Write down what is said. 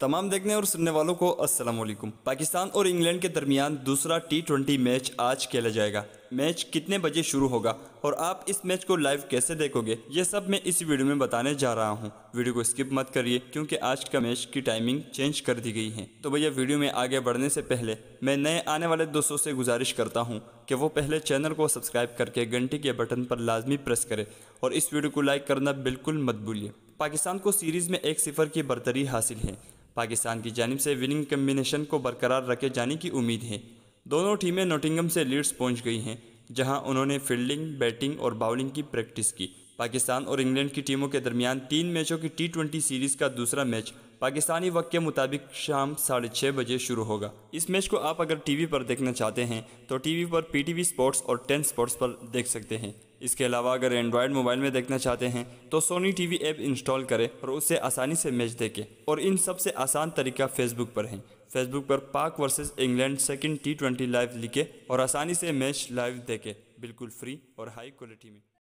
तमाम देखने और सुनने वालों को अस्सलाम वालेकुम पाकिस्तान और इंग्लैंड के दरमियान दूसरा टी ट्वेंटी मैच आज खेला जाएगा मैच कितने बजे शुरू होगा और आप इस मैच को लाइव कैसे देखोगे ये सब मैं इस वीडियो में बताने जा रहा हूँ वीडियो को स्किप मत करिए क्योंकि आज का मैच की टाइमिंग चेंज कर दी गई है तो भैया वीडियो में आगे बढ़ने से पहले मैं नए आने वाले दोस्तों से गुजारिश करता हूँ कि वो पहले चैनल को सब्सक्राइब करके घंटी के बटन पर लाजमी प्रेस करें और इस वीडियो को लाइक करना बिल्कुल मत भूलिए पाकिस्तान को सीरीज़ में एक सिफर की बरतरी हासिल है पाकिस्तान की जानब से विनिंग कम्बिनेशन को बरकरार रखे जाने की उम्मीद है दोनों टीमें नोटिंगम से लीड्स पहुंच गई हैं जहां उन्होंने फील्डिंग बैटिंग और बाउलिंग की प्रैक्टिस की पाकिस्तान और इंग्लैंड की टीमों के दरमियान तीन मैचों की टी ट्वेंटी सीरीज़ का दूसरा मैच पाकिस्तानी वक्त के मुताबिक शाम साढ़े छः बजे शुरू होगा इस मैच को आप अगर टीवी पर देखना चाहते हैं तो टीवी पर पीटीवी स्पोर्ट्स और टेन स्पोर्ट्स पर देख सकते हैं इसके अलावा अगर एंड्रॉयड मोबाइल में देखना चाहते हैं तो सोनी वी ऐप इंस्टॉल करें और उससे आसानी से मैच देखें और इन सबसे आसान तरीका फेसबुक पर है फेसबुक पर Pak versus England second T twenty live लिखे और आसानी से मैच लाइव देखें बिल्कुल फ्री और हाई क्वालिटी में